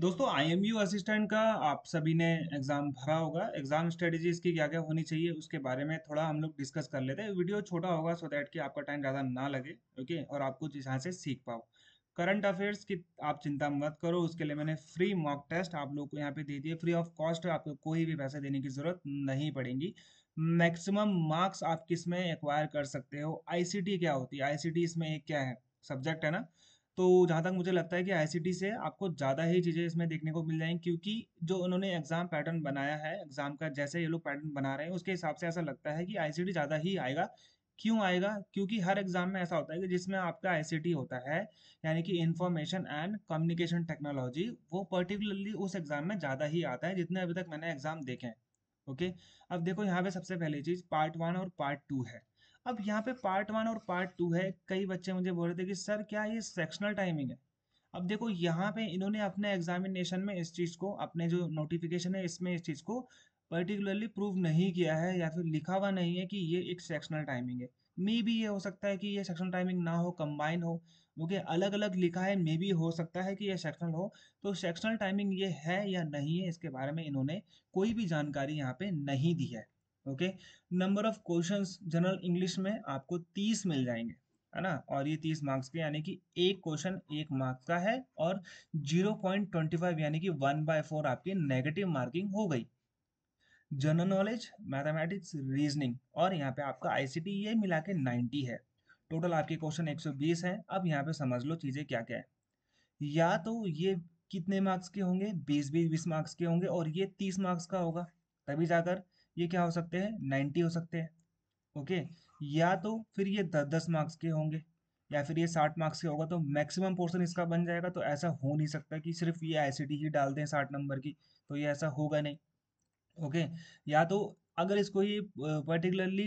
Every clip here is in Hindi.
दोस्तों आईएमयू असिस्टेंट का आप सभी ने एग्जाम भरा होगा एग्जाम स्ट्रेटेजी इसकी क्या क्या होनी चाहिए उसके बारे में थोड़ा हम लोग डिस्कस कर लेते हैं वीडियो छोटा होगा सो दैट कि आपका टाइम ज़्यादा ना लगे ओके और आप कुछ यहाँ से सीख पाओ करंट अफेयर्स की आप चिंता मत करो उसके लिए मैंने फ्री मॉक टेस्ट आप लोग को यहाँ पे दे दिए फ्री ऑफ कॉस्ट आपको कोई भी पैसे देने की ज़रूरत नहीं पड़ेगी मैक्सिमम मार्क्स आप किस में एक्वायर कर सकते हो आईसीटी क्या होती है आईसीटी इसमें एक क्या है सब्जेक्ट है ना तो जहाँ तक मुझे लगता है कि आईसीटी से आपको ज़्यादा ही चीज़ें इसमें देखने को मिल जाएंगी क्योंकि जो उन्होंने एग्ज़ाम पैटर्न बनाया है एग्ज़ाम का जैसे ये लोग पैटर्न बना रहे हैं उसके हिसाब से ऐसा लगता है कि आईसीटी ज़्यादा ही आएगा क्यों आएगा क्योंकि हर एग्ज़ाम में ऐसा होता है कि जिसमें आपका आई होता है यानी कि इंफॉर्मेशन एंड कम्युनिकेशन टेक्नोलॉजी वो पर्टिकुलरली उस एग्ज़ाम में ज़्यादा ही आता है जितने अभी तक मैंने एग्ज़ाम देखे हैं ओके अब देखो यहाँ पे सबसे पहली चीज़ पार्ट वन और पार्ट टू है अब यहाँ पे पार्ट वन और पार्ट टू है कई बच्चे मुझे बोल रहे थे कि सर क्या ये सेक्शनल टाइमिंग है अब देखो यहाँ पे इन्होंने अपने एग्जामिनेशन में इस चीज़ को अपने जो नोटिफिकेशन है इसमें इस चीज़ को पर्टिकुलरली प्रूव नहीं किया है या फिर लिखा हुआ नहीं है कि ये एक सेक्शनल टाइमिंग है मे भी ये हो सकता है कि ये सेक्शनल टाइमिंग ना हो कंबाइन हो ओके अलग अलग लिखा है मे भी हो सकता है कि ये सेक्शनल हो तो सेक्शनल टाइमिंग ये है या नहीं है इसके बारे में इन्होंने कोई भी जानकारी यहाँ पे नहीं दी है okay number of questions general English में आपको तीस मिल जाएंगे है ना और ये तीस मार्क्स के यानी कि एक क्वेश्चन एक मार्क्स का है और जीरो पॉइंट ट्वेंटी फाइव यानी कि वन बाय फोर आपकी नेगेटिव मार्किंग हो गई जनरल नॉलेज मैथमेटिक्स रीजनिंग और यहाँ पे आपका आईसीटी ये मिला के नाइन्टी है टोटल आपके क्वेश्चन बीस है अब यहाँ पे समझ लो चीज़ें क्या क्या है या तो ये कितने मार्क्स के होंगे बीस बीस बीस मार्क्स के होंगे और ये तीस मार्क्स का होगा तभी जाकर ये क्या हो सकते हैं नाइन्टी हो सकते हैं ओके या तो फिर ये दस दस मार्क्स के होंगे या फिर ये साठ मार्क्स के होगा तो मैक्सिमम पोर्शन इसका बन जाएगा तो ऐसा हो नहीं सकता कि सिर्फ ये आई ही डाल दें साठ नंबर की तो ये ऐसा होगा नहीं ओके या तो अगर इसको ये पर्टिकुलरली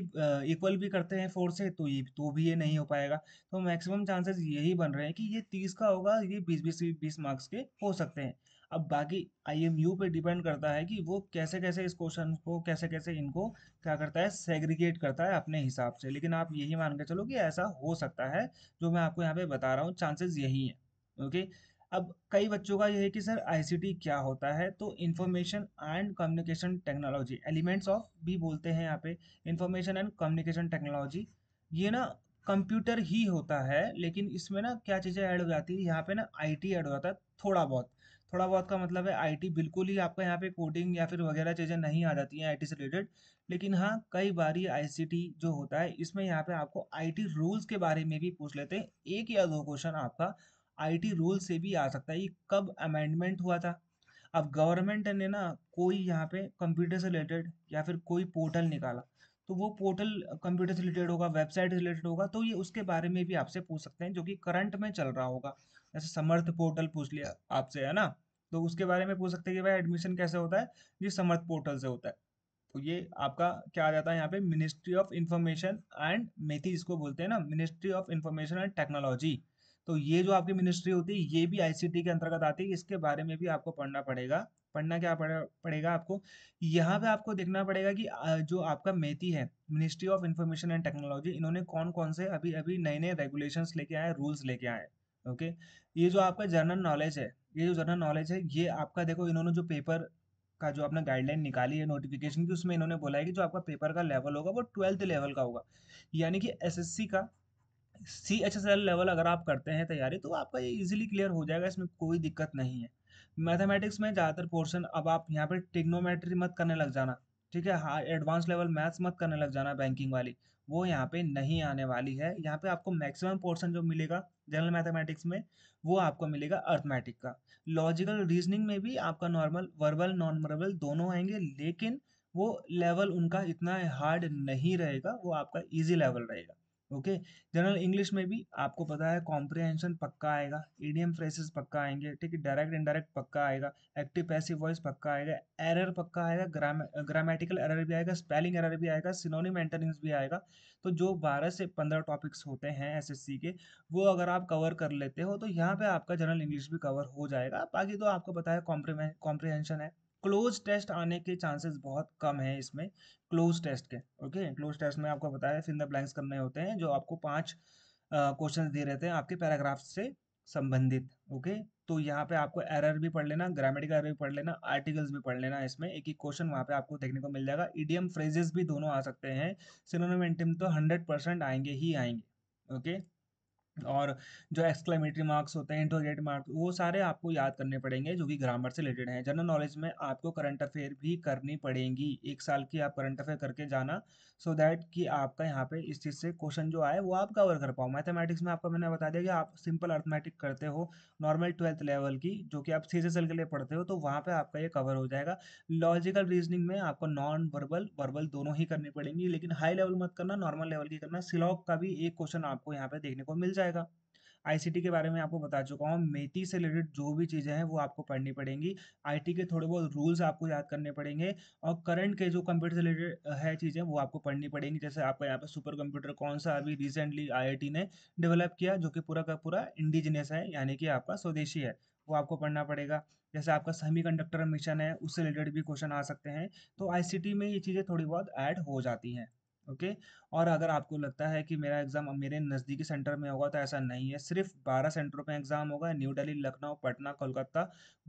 इक्वल भी करते हैं फोर से तो ये तो भी ये नहीं हो पाएगा तो मैक्सिमम चांसेस यही बन रहे हैं कि ये तीस का होगा ये बीस बीस बीस मार्क्स के हो सकते हैं अब बाकी आई पे डिपेंड करता है कि वो कैसे कैसे इस क्वेश्चन को कैसे कैसे इनको क्या करता है सेग्रीगेट करता है अपने हिसाब से लेकिन आप यही मान के चलो कि ऐसा हो सकता है जो मैं आपको यहाँ पे बता रहा हूँ चांसेस यही हैं ओके अब कई बच्चों का यह है कि सर आई क्या होता है तो information and communication technology elements of भी बोलते हैं यहाँ पे इंफॉर्मेशन एंड कम्युनिकेशन टेक्नोलॉजी ये ना कंप्यूटर ही होता है लेकिन इसमें ना क्या चीज़ें ऐड हो जाती है यहाँ पे ना आईटी ऐड हो जाता है थोड़ा बहुत थोड़ा बहुत का मतलब है आईटी बिल्कुल ही आपका यहाँ पे कोडिंग या फिर वगैरह चीज़ें नहीं आ जाती हैं आईटी से रिलेटेड लेकिन हाँ कई बार ये टी जो होता है इसमें यहाँ पे आपको आईटी रूल्स के बारे में भी पूछ लेते हैं एक या दो क्वेश्चन आपका आईटी रूल से भी आ सकता है ये कब अमेंडमेंट हुआ था अब गवर्नमेंट ने ना कोई यहाँ पे कंप्यूटर से रिलेटेड या फिर कोई पोर्टल निकाला तो वो पोर्टल कंप्यूटर से रिलेटेड होगा वेबसाइट रिलेटेड होगा तो ये उसके बारे में भी आपसे पूछ सकते हैं जो कि करंट में चल रहा होगा जैसे समर्थ पोर्टल पूछ लिया आपसे है ना तो उसके बारे में पूछ सकते हैं कि भाई एडमिशन कैसे होता है जी समर्थ पोर्टल से होता है तो ये आपका क्या आ जाता है यहाँ पे मिनिस्ट्री ऑफ इंफॉर्मेशन एंड मेथी इसको बोलते हैं ना ministry of information and technology तो ये जो आपकी मिनिस्ट्री होती है ये भी आईसीटी के अंतर्गत आती है इसके बारे में भी आपको पढ़ना पड़ेगा पढ़ना क्या पड़ेगा आपको यहाँ पे आपको देखना पड़ेगा कि जो आपका मेती है ministry of information and technology इन्होंने कौन कौन से अभी अभी नए नए रेगुलेशंस लेके आए रूल्स लेके आए ओके ये जो आपका जनरल नॉलेज है ये जो जनरल नॉलेज है ये आपका देखो इन्होंने जो पेपर का जो आपने गाइडलाइन निकाली है नोटिफिकेशन की उसमें इन्होंने बोला है कि जो आपका पेपर का लेवल होगा वो ट्वेल्थ लेवल का होगा यानी कि एस का C H S L level अगर आप करते हैं तैयारी तो आपका ये इजीली क्लियर हो जाएगा इसमें कोई दिक्कत नहीं है मैथमेटिक्स में ज़्यादातर पोर्शन अब आप यहाँ पे टिग्नोमेट्री मत करने लग जाना ठीक है हाँ एडवांस लेवल मैथ्स मत करने लग जाना बैंकिंग वाली वो यहाँ पे नहीं आने वाली है यहाँ पे आपको मैक्सिमम पोर्शन जो मिलेगा जनरल मैथमेटिक्स में वो आपको मिलेगा अर्थमेटिक का लॉजिकल रीजनिंग में भी आपका नॉर्मल वर्बल नॉन वर्बल दोनों आएंगे लेकिन वो लेवल उनका इतना हार्ड नहीं रहेगा वो आपका ईजी लेवल रहेगा ओके जनरल इंग्लिश में भी आपको पता है कॉम्प्रिहेंशन पक्का आएगा ईडीएम फ्रेसेस पक्का आएंगे ठीक है डायरेक्ट इनडायरेक्ट पक्का आएगा एक्टिव पैसिव वॉइस पक्का आएगा एरर पक्का आएगा ग्राम ग्रामेटिकल एरर भी आएगा स्पेलिंग एरर भी आएगा सिनोनी मेंटेनेंस भी आएगा तो जो बारह से पंद्रह टॉपिक्स होते हैं एस के वो अगर आप कवर कर लेते हो तो यहाँ पर आपका जनरल इंग्लिश भी कवर हो जाएगा बाकी तो आपको पता है कॉम्प्रीहेंशन है क्लोज टेस्ट आने के चांसेस बहुत कम है इसमें क्लोज टेस्ट के ओके क्लोज टेस्ट में आपको बताया फिल द ब्लैंक्स करने होते हैं जो आपको पांच क्वेश्चन दिए रहते हैं आपके पैराग्राफ से संबंधित ओके तो यहाँ पे आपको एरर भी पढ़ लेना ग्रामेटिकल एरर भी पढ़ लेना आर्टिकल्स भी पढ़ लेना इसमें एक ही क्वेश्चन वहाँ पे आपको देखने को मिल जाएगा ईडीएम फ्रेजेस भी दोनों आ सकते हैं सिनोनिम एंटिम तो हंड्रेड परसेंट आएंगे ही आएंगे ओके और जो एक्सक्लेमेटरी मार्क्स होते हैं इंट्रोगेट मार्क्स वो सारे आपको याद करने पड़ेंगे जो कि ग्रामर से रिलेटेड हैं जनरल नॉलेज में आपको करंट अफेयर भी करनी पड़ेंगी एक साल की आप करंट अफेयर करके जाना सो so दैट कि आपका यहाँ पे इस चीज़ से क्वेश्चन जो आए वो आप कवर कर पाओ मैथमेटिक्स में आपको मैंने बता दिया कि आप सिंपल अर्थमेटिक करते हो नॉर्मल ट्वेल्थ लेवल की जो कि आप सी के लिए पढ़ते हो तो वहाँ पर आपका ये कवर हो जाएगा लॉजिकल रीजनिंग में आपको नॉन वर्बल वर्बल दोनों ही करनी पड़ेंगी लेकिन हाई लेवल मत करना नॉर्मल लेवल की करना सिलॉक का भी एक क्वेश्चन आपको यहाँ पर देखने को मिल जाएगा जाएगा आईसीटी के बारे में आपको बता चुका हूँ मेथी से रिलेटेड जो भी चीज़ें हैं वो आपको पढ़नी पड़ेंगी आईटी के थोड़े बहुत रूल्स आपको याद करने पड़ेंगे और करंट के जो कंप्यूटर से रिलेटेड है चीज़ें वो आपको पढ़नी पड़ेंगी जैसे आपका यहाँ पर सुपर कंप्यूटर कौन सा अभी रिसेंटली आई ने डेवलप किया जो कि पूरा का पूरा इंडिजिनियस है यानी कि आपका स्वदेशी है वो आपको पढ़ना पड़ेगा जैसे आपका सेमी कंडक्टर मिशन है उससे रिलेटेड भी क्वेश्चन आ सकते हैं तो आईसीटी में ये चीज़ें थोड़ी बहुत ऐड हो जाती हैं ओके और अगर आपको लगता है कि मेरा एग्ज़ाम मेरे नज़दीकी सेंटर में होगा तो ऐसा नहीं है सिर्फ बारह सेंटरों में एग्ज़ाम होगा न्यू दिल्ली लखनऊ पटना कोलकाता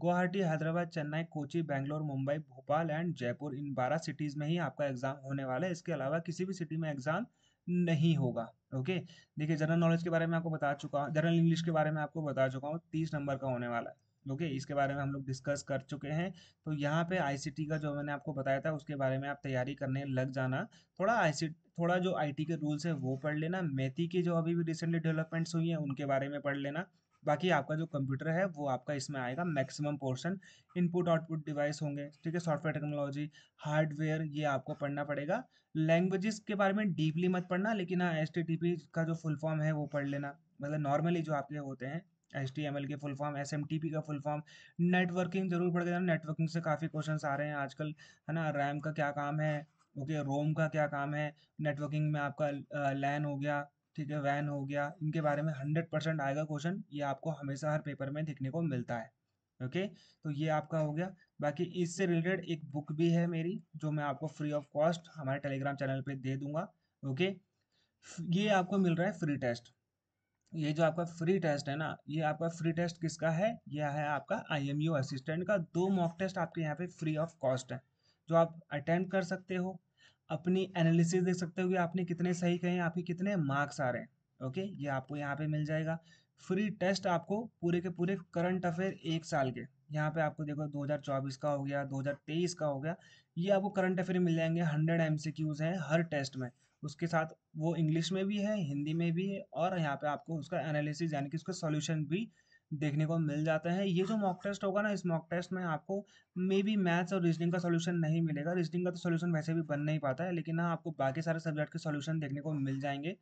गुवाहाटी हैदराबाद चेन्नई कोची बैंगलोर मुंबई भोपाल एंड जयपुर इन बारह सिटीज़ में ही आपका एग्ज़ाम होने वाला है इसके अलावा किसी भी सिटी में एग्ज़ाम नहीं होगा ओके देखिए जनरल नॉलेज के बारे में आपको बता चुका हूँ जनरल इंग्लिश के बारे में आपको बता चुका हूँ तीस नंबर का होने वाला है ओके इसके बारे में हम लोग डिस्कस कर चुके हैं तो यहाँ पे आईसीटी का जो मैंने आपको बताया था उसके बारे में आप तैयारी करने लग जाना थोड़ा आई थोड़ा जो आईटी के रूल्स है वो पढ़ लेना मेथी की जो अभी भी रिसेंटली डेवलपमेंट्स हुई हैं उनके बारे में पढ़ लेना बाकी आपका जो कंप्यूटर है वो आपका इसमें आएगा maximum portion input output device होंगे ठीक है सॉफ्टवेयर टेक्नोलॉजी हार्डवेयर ये आपको पढ़ना पड़ेगा लैंग्वेजेस के बारे में डीपली मत पढ़ना लेकिन हाँ एस का जो फुल फॉर्म है वो पढ़ लेना मतलब नॉर्मली जो आपके होते हैं एच के full form S M T P का फुल फॉर्म नेटवर्किंग जरूर पढ़ के जाना नेटवर्किंग से काफ़ी क्वेश्चन आ रहे हैं आजकल है ना रैम का क्या काम है ओके okay, रोम का क्या काम है नेटवर्किंग में आपका लैन हो गया ठीक है वैन हो गया इनके बारे में हंड्रेड परसेंट आएगा क्वेश्चन ये आपको हमेशा हर पेपर में दिखने को मिलता है ओके okay? तो ये आपका हो गया बाकी इससे रिलेटेड एक बुक भी है मेरी जो मैं आपको फ्री ऑफ कॉस्ट हमारे टेलीग्राम चैनल पे दे दूंगा ओके okay? ये आपको मिल रहा है फ्री टेस्ट ये जो आपका फ्री टेस्ट है ना ये आपका फ्री टेस्ट किसका है यह है आपका आईएमयू असिस्टेंट का दो मॉक टेस्ट आपके यहाँ पे फ्री ऑफ कॉस्ट है जो आप अटेंड कर सकते हो अपनी एनालिसिस देख सकते हो कि आपने कितने सही कहे आपके कितने मार्क्स आ रहे हैं ओके ये आपको यहाँ पे मिल जाएगा फ्री टेस्ट आपको पूरे के पूरे करंट अफेयर एक साल के यहाँ पे आपको देखो 2024 का हो गया 2023 का हो गया ये आपको करंट अफेयर मिल जाएंगे 100 क्यूज हैं हर टेस्ट में उसके साथ वो इंग्लिश में भी है हिंदी में भी है और यहाँ पे आपको उसका एनालिसिस यानी कि उसका सॉल्यूशन भी देखने को मिल जाता है ये जो मॉक टेस्ट होगा ना इस मॉक टेस्ट में आपको मे बी मैथ्स और रीजनिंग का सोल्यूशन नहीं मिलेगा रीजनिंग का तो सोल्यूशन वैसे भी बन नहीं पाता है लेकिन हाँ आपको बाकी सारे सब्जेक्ट के सोल्यूशन देखने को मिल जाएंगे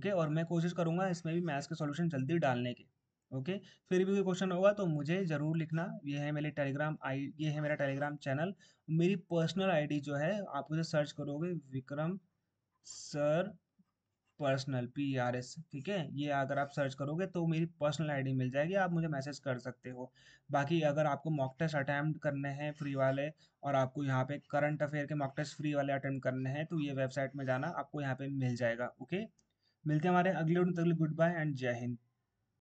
ओके और मैं कोशिश करूँगा इसमें भी मैथ्स के सोल्यूशन जल्दी डालने के ओके फिर भी कोई क्वेश्चन होगा तो मुझे ज़रूर लिखना ये है मेरे टेलीग्राम आई ये है मेरा टेलीग्राम चैनल मेरी पर्सनल आईडी जो है आप उसे सर्च करोगे Vikram sir personal P R S ठीक है ये अगर आप सर्च करोगे तो मेरी पर्सनल आईडी मिल जाएगी आप मुझे मैसेज कर सकते हो बाकी अगर आपको मॉक टेस्ट अटैम्प्ट करने हैं फ्री वाले और आपको यहाँ पे करंट अफेयर के मॉक टेस्ट फ्री वाले अटैम्प्ट करने हैं तो ये वेबसाइट में जाना आपको यहाँ पे मिल जाएगा ओके मिलते हैं हमारे अगले तक गुड बाय एंड जय हिंद